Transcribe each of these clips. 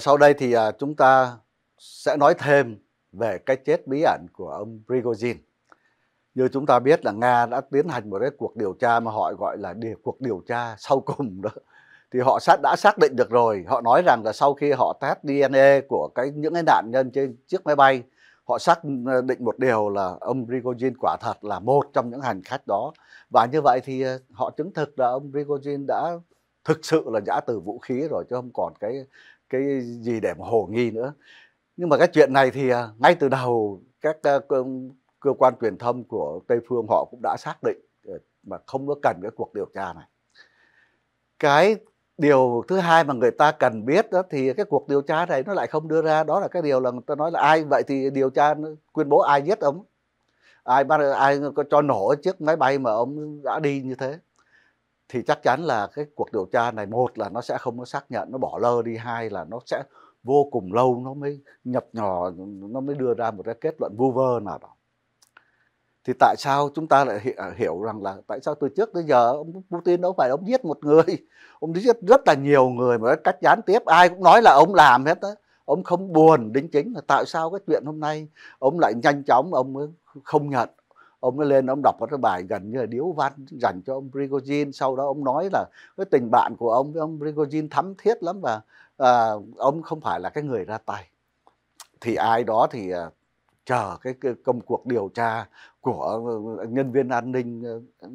Sau đây thì à, chúng ta sẽ nói thêm về cái chết bí ẩn của ông Prigozhin. Như chúng ta biết là Nga đã tiến hành một cái cuộc điều tra mà họ gọi là điều, cuộc điều tra sau cùng đó. Thì họ xác đã xác định được rồi, họ nói rằng là sau khi họ test DNA của cái những cái nạn nhân trên chiếc máy bay, họ xác ờ, định một điều là ông Prigozhin quả thật là một trong những hành khách đó. Và như vậy thì ờ, họ chứng thực là ông Prigozhin đã thực sự là giã từ vũ khí rồi chứ không còn cái cái gì để mà hồ nghi nữa nhưng mà cái chuyện này thì à, ngay từ đầu các cơ quan truyền thông của tây phương họ cũng đã xác định ờ, mà không có cần cái cuộc điều tra này cái điều thứ hai mà người ta cần biết đó thì cái cuộc điều tra này nó lại không đưa ra đó là cái điều là người ta nói là ai vậy thì điều tra tuyên bố ai giết ông ai ai có cho nổ chiếc máy bay mà ông đã đi như thế thì chắc chắn là cái cuộc điều tra này một là nó sẽ không có xác nhận nó bỏ lơ đi hai là nó sẽ vô cùng lâu nó mới nhập nhò nó mới đưa ra một cái kết luận vu vơ nào đó thì tại sao chúng ta lại à, hiểu rằng là tại sao từ trước tới giờ ông Putin đâu phải ông giết một người ông giết rất là nhiều người mà cách gián tiếp ai cũng nói là ông làm hết á ông không buồn đính chính là tại sao cái chuyện hôm nay ông lại nhanh chóng ông mới không nhận ông nó lên ông đọc một cái bài gần như là điếu văn dành cho ông Prigozhin sau đó ông nói là cái tình bạn của ông với ông Prigozhin thắm thiết lắm và à, ông không phải là cái người ra tay thì ai đó thì à, chờ cái, cái công cuộc điều tra của ờ, nhân viên an ninh ờ,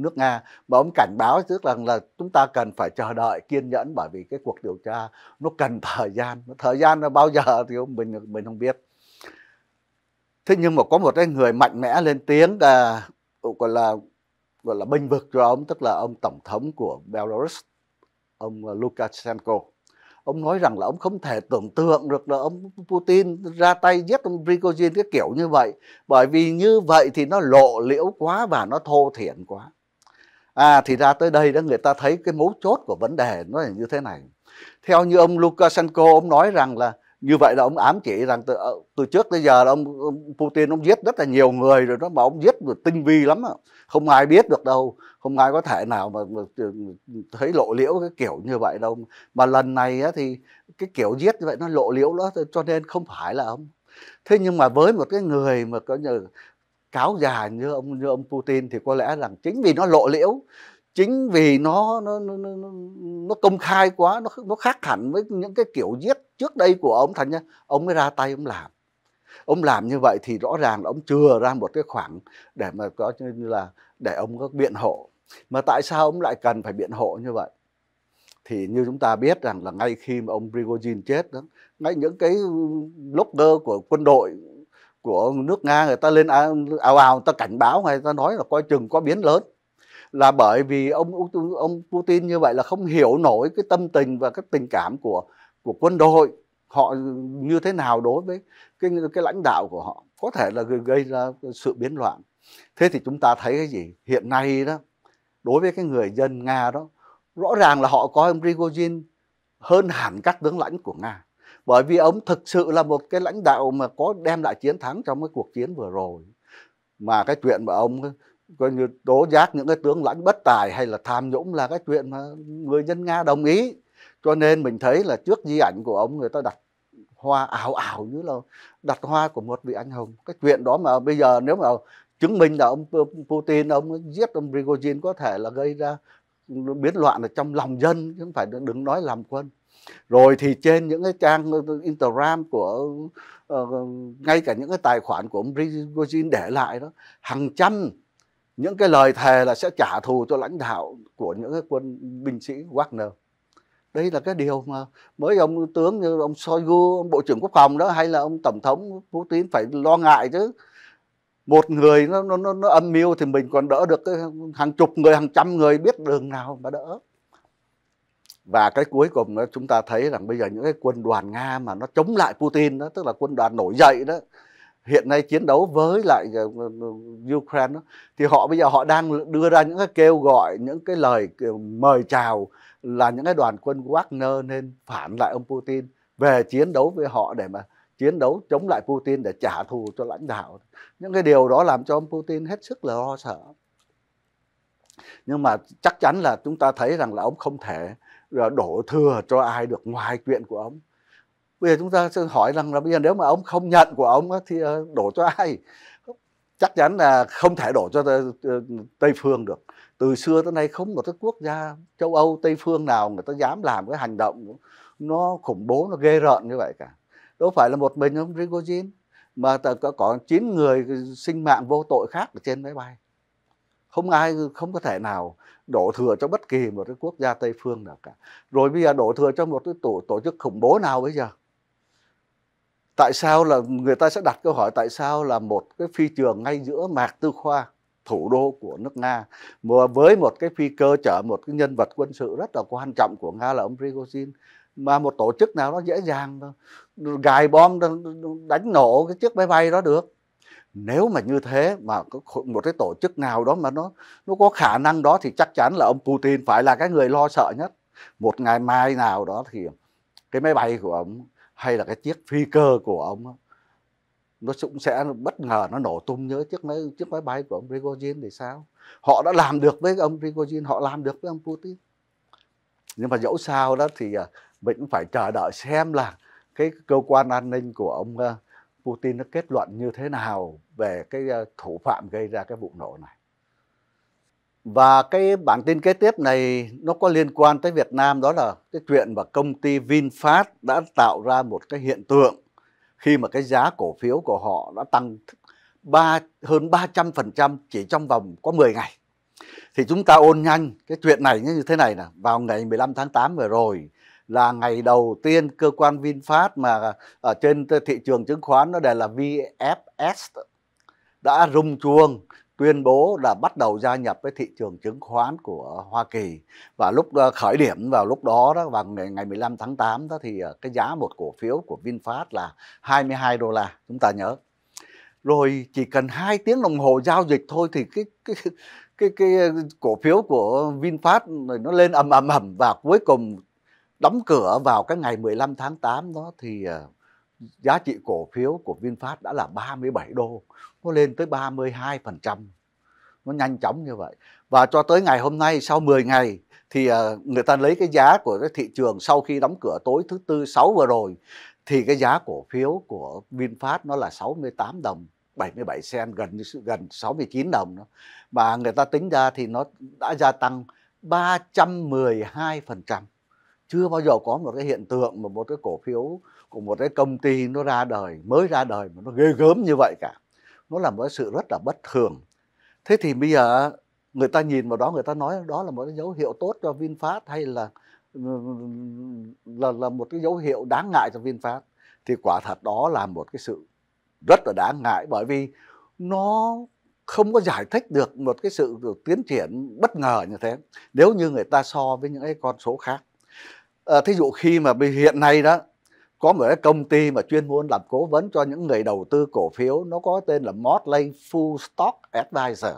nước Nga mà ông cảnh báo trước rằng là chúng ta cần phải chờ đợi kiên nhẫn bởi vì cái cuộc điều tra nó cần thời gian thời gian là bao giờ thì mình mình không biết thế nhưng mà có một cái người mạnh mẽ lên tiếng à, gọi là gọi là bênh vực cho ông tức là ông tổng thống của Belarus ông à, Lukashenko ông nói rằng là ông không thể tưởng tượng được là ông Putin ra tay giết ông Prigozhin cái kiểu như vậy bởi vì như vậy thì nó lộ liễu quá và nó thô thiển quá à thì ra tới đây đó người ta thấy cái mấu chốt của vấn đề nó là như thế này theo như ông Lukashenko ông nói rằng là như vậy là ông ám chỉ rằng từ, ờ, từ trước tới giờ là ông, ông Putin ông giết rất là nhiều người rồi đó mà ông giết rồi tinh vi lắm đó. không ai biết được đâu không ai có thể nào mà, mà ờ, thấy lộ liễu cái kiểu như vậy đâu mà lần này á, thì cái kiểu giết như vậy nó lộ liễu đó cho nên không phải là ông thế nhưng mà với một cái người mà có nhờ cáo già như ông như ông Putin thì có lẽ rằng chính vì nó lộ liễu chính vì nó nó nó, nó, nó công khai quá nó nó khác hẳn với những cái kiểu giết trước đây của ông thành nhá ông mới ra tay ông làm ông làm như vậy thì rõ ràng là ông chừa ra một cái khoảng để mà có như là để ông có biện hộ mà tại sao ông lại cần phải biện hộ như vậy thì như chúng ta biết rằng là ngay khi mà ông Prigozhin chết đó ngay những cái blogger của quân đội của nước Nga người ta lên ào ào người ta cảnh báo người ta nói là coi chừng có biến lớn là bởi vì ông ông Putin như vậy là không hiểu nổi cái tâm tình và cái tình cảm của của quân đội họ như thế nào đối với cái cái lãnh đạo của họ có thể là gây ra sự biến loạn thế thì chúng ta thấy cái gì hiện nay đó đối với cái người dân nga đó rõ ràng là họ coi ông Prigozhin hơn hẳn các tướng lãnh của nga bởi vì ông thực sự là một cái lãnh đạo mà có đem lại chiến thắng trong cái cuộc chiến vừa rồi mà cái chuyện mà ông coi như tố giác những cái tướng lãnh bất tài hay là tham nhũng là cái chuyện mà người dân nga đồng ý cho nên mình thấy là trước di ảnh của ông người ta đặt hoa ảo ảo như là đặt hoa của một vị anh hùng cái chuyện đó mà bây giờ nếu mà chứng minh là ông Putin ông giết ông Prigozhin có thể là gây ra biến loạn ở trong lòng dân chứ không phải đừng nói làm quân rồi thì trên những cái trang Instagram của uh, ngay cả những cái tài khoản của ông Prigozhin để lại đó hàng trăm những cái lời thề là sẽ trả thù cho lãnh đạo của những cái quân binh sĩ Wagner. Đây là cái điều mà mới ông tướng như ông Shoigu, ông Bộ trưởng Quốc phòng đó hay là ông Tổng thống Putin phải lo ngại chứ. Một người nó, nó, nó, nó âm mưu thì mình còn đỡ được cái hàng chục người, hàng trăm người biết đường nào mà đỡ. Và cái cuối cùng đó, chúng ta thấy rằng bây giờ những cái quân đoàn Nga mà nó chống lại Putin đó, tức là quân đoàn nổi dậy đó, hiện nay chiến đấu với lại ờ, ờ, ờ, Ukraine đó, thì họ bây giờ họ đang đưa ra những cái kêu gọi những cái lời mời chào là những cái đoàn quân Wagner nên phản lại ông Putin về chiến đấu với họ để mà chiến đấu chống lại Putin để trả thù cho lãnh đạo những cái điều đó làm cho ông Putin hết sức là lo sợ nhưng mà chắc chắn là chúng ta thấy rằng là ông không thể đổ thừa cho ai được ngoài chuyện của ông bây giờ chúng ta sẽ hỏi rằng là bây giờ nếu mà ông không nhận của ông thì ờ, đổ cho ai chắc chắn là không thể đổ cho tây ờ, phương được từ xưa tới nay không một cái quốc gia châu âu tây phương nào người ta dám làm cái hành động nó khủng bố nó ghê rợn như vậy cả đâu phải là một mình ông Rigozin mà có có chín người sinh mạng vô tội khác ở trên máy bay không ai không có thể nào đổ thừa cho bất kỳ một cái quốc gia tây phương nào cả rồi bây giờ đổ thừa cho một cái tổ tổ chức khủng bố nào bây giờ tại sao là người ta sẽ đặt câu hỏi tại sao là một cái phi trường ngay giữa mạc tư khoa thủ đô của nước nga mà với một cái phi cơ chở một cái nhân vật quân sự rất là quan trọng của nga là ông prigozhin mà một tổ chức nào đó dễ dàng gài bom đánh nổ cái chiếc máy bay đó được nếu mà như thế mà có một cái tổ chức nào đó mà nó nó có khả năng đó thì chắc chắn là ông Putin phải là cái người lo sợ nhất một ngày mai nào đó thì cái máy bay của ông hay là cái chiếc phi cơ của ông nó cũng sẽ bất ngờ nó nổ tung nhớ chiếc máy chiếc máy bay của ông Prigozhin thì sao họ đã làm được với ông Prigozhin họ làm được với ông Putin nhưng mà dẫu sao đó thì à, mình cũng phải chờ đợi xem là cái cơ quan an ninh của ông à, Putin nó kết luận như thế nào về cái à, thủ phạm gây ra cái vụ nổ này và cái bản tin kế tiếp này nó có liên quan tới Việt Nam đó là cái chuyện mà công ty VinFast đã tạo ra một cái hiện tượng khi mà cái giá cổ phiếu của họ đã tăng ba hơn 300% chỉ trong vòng có 10 ngày. Thì chúng ta ôn nhanh cái chuyện này như thế này nè, vào ngày 15 tháng 8 vừa rồi là ngày đầu tiên cơ quan VinFast mà ở trên thị trường chứng khoán nó đề là VFS đã rung chuông tuyên bố là bắt đầu gia nhập với thị trường chứng khoán của Hoa Kỳ và lúc ờ, khởi điểm vào lúc đó đó vào ngày, ngày 15 tháng 8 đó thì ờ, cái giá một cổ phiếu của VinFast là 22 đô la chúng ta nhớ rồi chỉ cần 2 tiếng đồng hồ giao dịch thôi thì cái cái cái cái ờ, cổ phiếu của VinFast nó lên ầm ầm ầm và cuối cùng đóng cửa vào cái ngày 15 tháng 8 đó thì giá trị cổ phiếu của VinFast đã là 37 đô, nó lên tới 32%. Nó nhanh chóng như vậy. Và cho tới ngày hôm nay sau 10 ngày thì ờ, người ta lấy cái giá của cái thị trường sau khi đóng cửa tối thứ tư 6 vừa rồi thì cái giá cổ phiếu của VinFast nó là 68 đồng 77 sen gần như gần 69 đồng đó. Mà người ta tính ra thì nó đã gia tăng 312% chưa bao giờ có một cái hiện tượng mà một cái cổ phiếu của một cái công ty nó ra đời mới ra đời mà nó ghê gớm như vậy cả nó là một sự rất là bất thường thế thì bây giờ người ta nhìn vào đó người ta nói đó là một cái dấu hiệu tốt cho vinfast hay là ừ, là là một cái dấu hiệu đáng ngại cho vinfast thì quả thật đó là một cái sự rất là đáng ngại bởi vì nó không có giải thích được một cái sự tiến triển bất ngờ như thế nếu như người ta so với những cái con số khác à, thí dụ khi mà hiện nay đó có một cái công ty mà chuyên môn làm cố vấn cho những người đầu tư cổ phiếu nó có tên là Motley Full Stock Advisor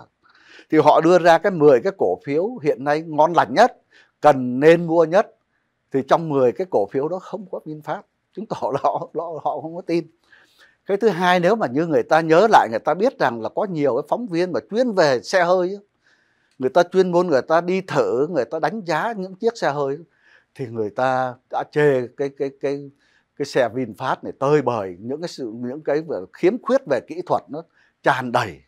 thì họ đưa ra cái 10 cái cổ phiếu hiện nay ngon lành nhất cần nên mua nhất thì trong 10 cái cổ phiếu đó không có VinFast chứng tỏ là họ, họ, họ không có tin cái thứ hai nếu mà như người ta nhớ lại người ta biết rằng là có nhiều cái phóng viên mà chuyên về xe hơi người ta chuyên môn người ta đi thử người ta đánh giá những chiếc xe hơi thì người ta đã chê cái cái cái cái xe Vinfast này tơi bời những cái sự những cái khiếm khuyết về kỹ thuật nó tràn đầy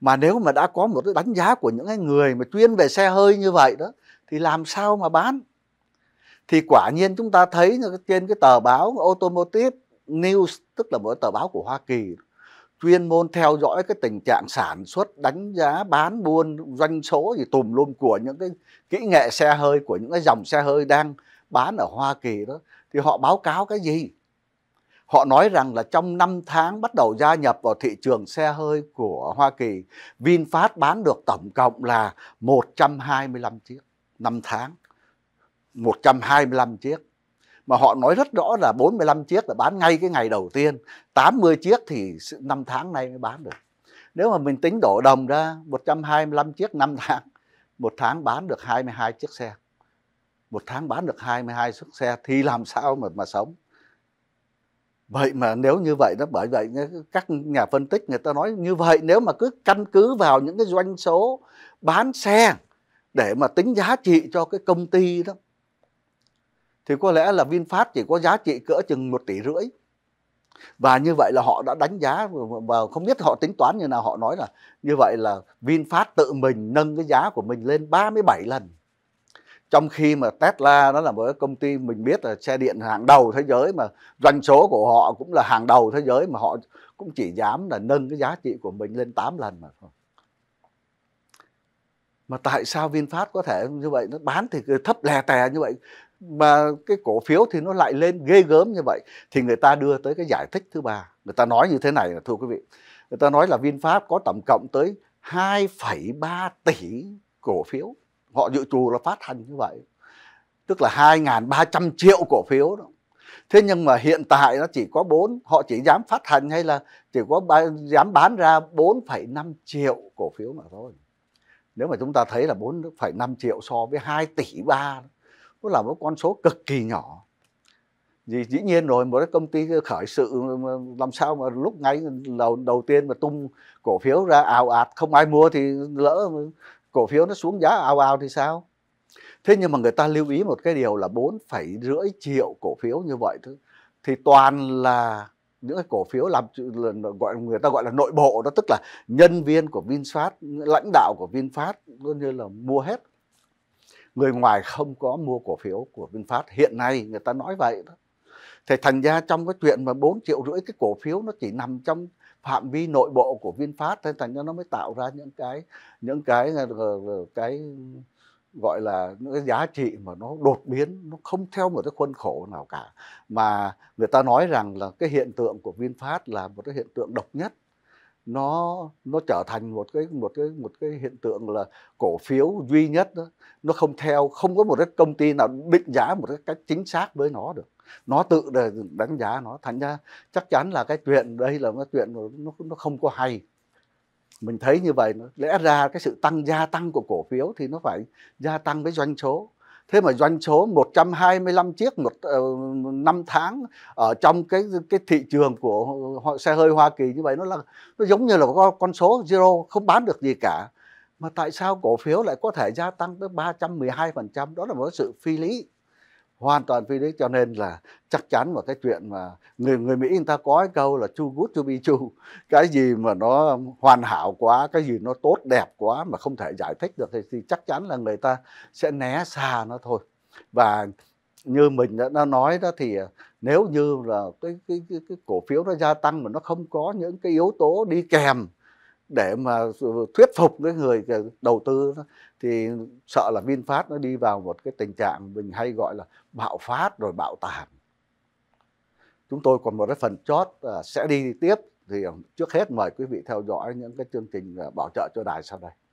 mà nếu mà đã có một cái đánh giá của những cái người mà chuyên về xe hơi như vậy đó thì làm sao mà bán thì quả nhiên chúng ta thấy trên cái tờ báo Automotive News tức là một tờ báo của Hoa Kỳ chuyên môn theo dõi cái tình trạng sản xuất đánh giá bán buôn doanh số gì tùm lum của những cái kỹ nghệ xe hơi của những cái dòng xe hơi đang bán ở Hoa Kỳ đó thì họ báo cáo cái gì họ nói rằng là trong 5 tháng bắt đầu gia nhập vào thị trường xe hơi của Hoa Kỳ VinFast bán được tổng cộng là 125 chiếc 5 tháng 125 chiếc mà họ nói rất rõ là 45 chiếc là bán ngay cái ngày đầu tiên 80 chiếc thì năm tháng nay mới bán được nếu mà mình tính đổ đồng ra 125 chiếc năm tháng một tháng bán được 22 chiếc xe một tháng bán được 22 chiếc xe thì làm sao mà mà sống vậy mà nếu như vậy nó bởi vậy các nhà phân tích người ta nói như vậy nếu mà cứ căn cứ vào những cái doanh số bán xe để mà tính giá trị cho cái công ty đó thì có lẽ là VinFast chỉ có giá trị cỡ chừng một tỷ rưỡi và như vậy là họ đã đánh giá và không biết họ tính toán như nào họ nói là như vậy là VinFast tự mình nâng cái giá của mình lên 37 lần trong khi mà Tesla nó là một công ty mình biết là xe điện hàng đầu thế giới mà doanh số của họ cũng là hàng đầu thế giới mà họ cũng chỉ dám là nâng cái giá trị của mình lên 8 lần mà thôi mà tại sao VinFast có thể như vậy nó bán thì thấp lè tè như vậy mà cái cổ phiếu thì nó lại lên ghê gớm như vậy thì người ta đưa tới cái giải thích thứ ba người ta nói như thế này là thưa quý vị người ta nói là VinFast có tổng cộng tới 2,3 tỷ cổ phiếu họ dự trù là phát hành như vậy tức là 2.300 triệu cổ phiếu đó thế nhưng mà hiện tại nó chỉ có bốn họ chỉ dám phát hành hay là chỉ có ba, dám bán ra 4,5 triệu cổ phiếu mà thôi nếu mà chúng ta thấy là 4,5 triệu so với 2 tỷ 3 đó nó là một con số cực kỳ nhỏ vì dĩ nhiên rồi một cái công ty khởi sự làm sao mà lúc ngay đầu đầu tiên mà tung cổ phiếu ra ào ạt không ai mua thì lỡ cổ phiếu nó xuống giá ào ào thì sao thế nhưng mà người ta lưu ý một cái điều là bốn phẩy rưỡi triệu cổ phiếu như vậy thôi thì toàn là những cái cổ phiếu làm gọi người ta gọi là nội bộ đó tức là nhân viên của VinFast lãnh đạo của VinFast luôn như là mua hết người ngoài không có mua cổ phiếu của VinFast hiện nay người ta nói vậy đó thì thành ra trong cái chuyện mà 4 triệu rưỡi cái cổ phiếu nó chỉ nằm trong phạm vi nội bộ của VinFast nên thành ra nó mới tạo ra những cái những cái ờ, ờ, ờ, cái gọi là những cái giá trị mà nó đột biến nó không theo một cái khuôn khổ nào cả mà người ta nói rằng là cái hiện tượng của VinFast là một cái hiện tượng độc nhất nó nó trở thành một cái một cái một cái hiện tượng là cổ phiếu duy nhất đó. nó không theo không có một cái công ty nào định giá một cái cách chính xác với nó được nó tự đánh giá nó thành ra chắc chắn là cái chuyện đây là cái chuyện nó nó không có hay mình thấy như vậy lẽ ra cái sự tăng gia tăng của cổ phiếu thì nó phải gia tăng với doanh số thế mà doanh số 125 chiếc một uh, năm tháng ở trong cái cái thị trường của xe hơi Hoa Kỳ như vậy nó là nó giống như là có con số zero không bán được gì cả mà tại sao cổ phiếu lại có thể gia tăng tới 312% đó là một sự phi lý hoàn toàn phi lý cho nên là chắc chắn mà cái chuyện mà người người Mỹ người ta có cái câu là chu good chu be chu cái gì mà nó hoàn hảo quá cái gì nó tốt đẹp quá mà không thể giải thích được thì chắc chắn là người ta sẽ né xa nó thôi và như mình đã nói đó thì à, nếu như là cái cái cái, cái cổ phiếu nó gia tăng mà nó không có những cái yếu tố đi kèm để mà thuyết phục cái người đầu tư thì sợ là VinFast nó đi vào một cái tình trạng mình hay gọi là bạo phát rồi bạo tàn. Chúng tôi còn một cái phần chót à, sẽ đi tiếp thì à, trước hết mời quý vị theo dõi những cái chương trình à, bảo trợ cho đài sau đây.